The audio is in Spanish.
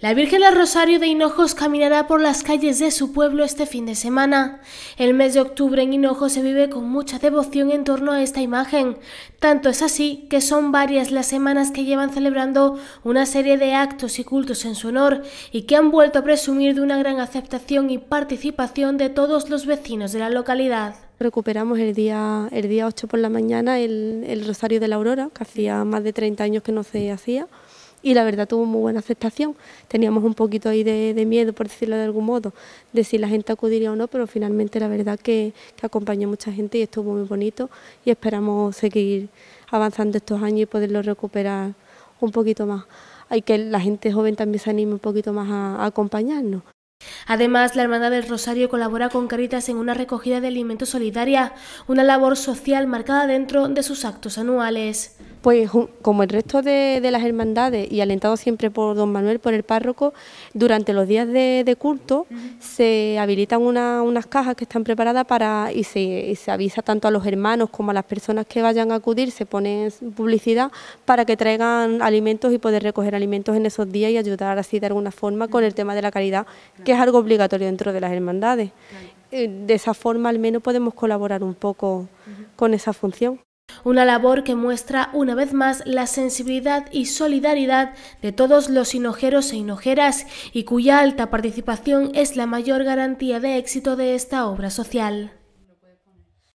La Virgen del Rosario de Hinojos caminará por las calles de su pueblo este fin de semana. El mes de octubre en Hinojos se vive con mucha devoción en torno a esta imagen. Tanto es así que son varias las semanas que llevan celebrando una serie de actos y cultos en su honor y que han vuelto a presumir de una gran aceptación y participación de todos los vecinos de la localidad. Recuperamos el día, el día 8 por la mañana el, el Rosario de la Aurora, que hacía más de 30 años que no se hacía y la verdad tuvo muy buena aceptación. Teníamos un poquito ahí de, miedo, por decirlo de algún modo, de si la gente acudiría o no, pero finalmente la verdad que, acompañó mucha gente y estuvo muy bonito y esperamos seguir avanzando estos años y poderlo recuperar un poquito más. Hay que la gente joven también se anime un poquito más a, acompañarnos. Además, la Hermandad del Rosario colabora con Caritas en una recogida de alimentos solidaria, una labor social marcada dentro de sus actos anuales pues como el resto de, las hermandades y alentado siempre por don Manuel, por el párroco, durante los días de, culto se habilitan unas cajas que están preparadas para y se, avisa tanto a los hermanos como a las personas que vayan a acudir, se pone publicidad para que traigan alimentos y poder recoger alimentos en esos días y ayudar así de alguna forma con el tema de la caridad, que es algo obligatorio dentro de las hermandades. Eh, de esa forma al menos podemos colaborar un poco con esa función una labor que muestra una vez más la sensibilidad y solidaridad de todos los inojeros e inojeras y cuya alta participación es la mayor garantía de éxito de esta obra social.